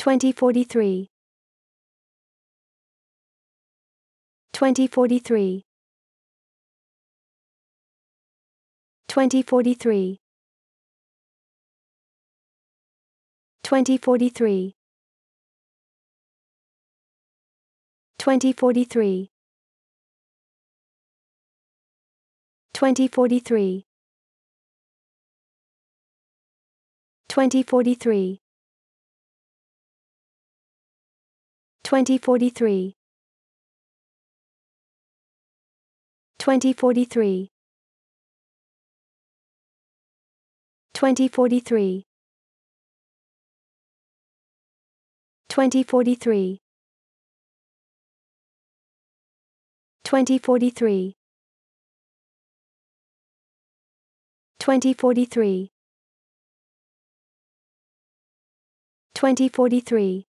2043 2043 2043 2043 2043 2043 2043 2043 2043 2043 2043 2043 2043 2043